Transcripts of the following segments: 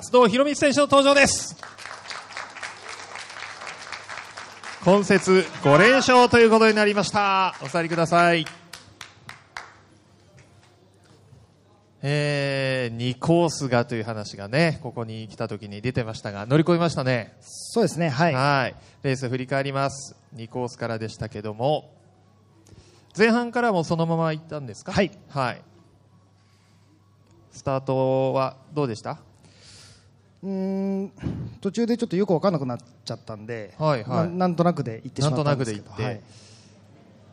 須藤博道選手の登場です。今節5連勝ということになりました。お座りください。えー、2コースがという話がね、ここに来た時に出てましたが、乗り越えましたね。そうですね、はい。はい。レース振り返ります。2コースからでしたけども、前半からもそのまま行ったんですかはい。はい。スタートはどうでしたうん途中でちょっとよく分からなくなっちゃったんで、はいはい、なんとなくで行ってしまったんですけどい、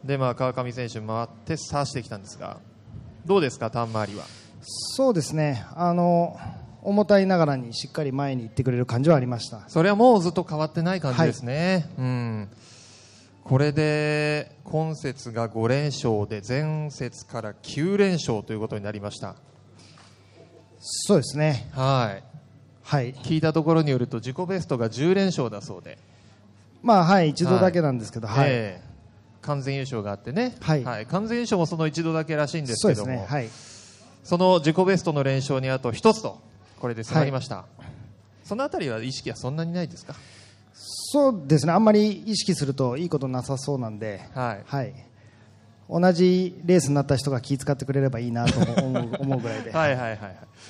でまあ、川上選手回って差してきたんですがどうですか、ターン周りはそうですねあの重たいながらにしっかり前に行ってくれる感じはありましたそれはもうずっと変わってない感じですね。はい、うんこれで今節が5連勝で前節から9連勝ということになりましたそうですね、はいはい、聞いたところによると自己ベストが10連勝だそうで、まあはい、一度だけなんですけど、はい、えー、完全優勝があってね、はい、はい、完全優勝もその一度だけらしいんですけども、ね、はい、その自己ベストの連勝にあと1つと、これで迫りました、はい、そのあたりは意識はそんなにないですかそうですね、あんまり意識するといいことなさそうなんで。はい、はい同じレースになった人が気遣ってくれればいいなと思うぐらいで。はいはいはい。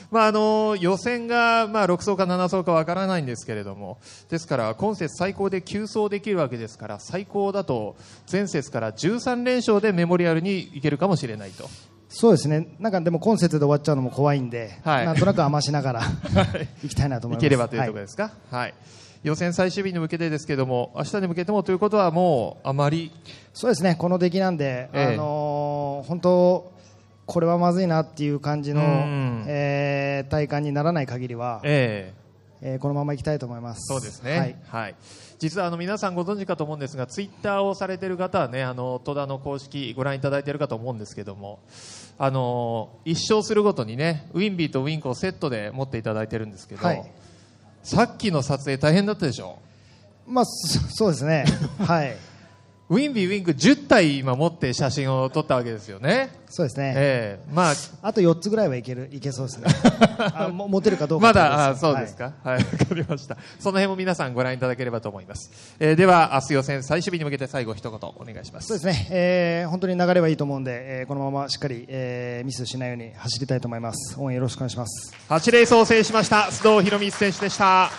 まああの、予選が、まあ6走か7走かわからないんですけれども、ですから今節最高で9走できるわけですから、最高だと前節から13連勝でメモリアルにいけるかもしれないと。そうですね、なんかでも今節で終わっちゃうのも怖いんで、はい、なんとなく余しながら、はい、い きたいなと思います。いければというところですか。はい、はい予選最終日に向けてですけども明日に向けてもということはもうあまりそうですね、この出来なんで、ええ、あのー、本当、これはまずいなっていう感じの、えー、体感にならない限りは。えええー、このままいきたいと思います。そうですね。はい。はい、実はあの皆さんご存知かと思うんですが、ツイッターをされている方はね、あの戸田の公式ご覧いただいているかと思うんですけども、あの一勝するごとにね、ウィンビーとウィンクをセットで持っていただいてるんですけど、はい、さっきの撮影大変だったでしょまあ、そ そうですね。はい。ウィンビーウィンク10体今持って写真を撮ったわけですよね。そうですね。ええー、まあ。あと4つぐらいはいける、いけそうですね。あも持てるかどうかまだ、あそうですか。はい、わ、はい、かりました。その辺も皆さんご覧いただければと思います。えー、では、明日予選最終日に向けて最後一言お願いします。そうですね。えー、本当に流れはいいと思うんで、えー、このまましっかり、えー、ミスしないように走りたいと思います。応援よろしくお願いします。8レースを制しました、須藤博光選手でした。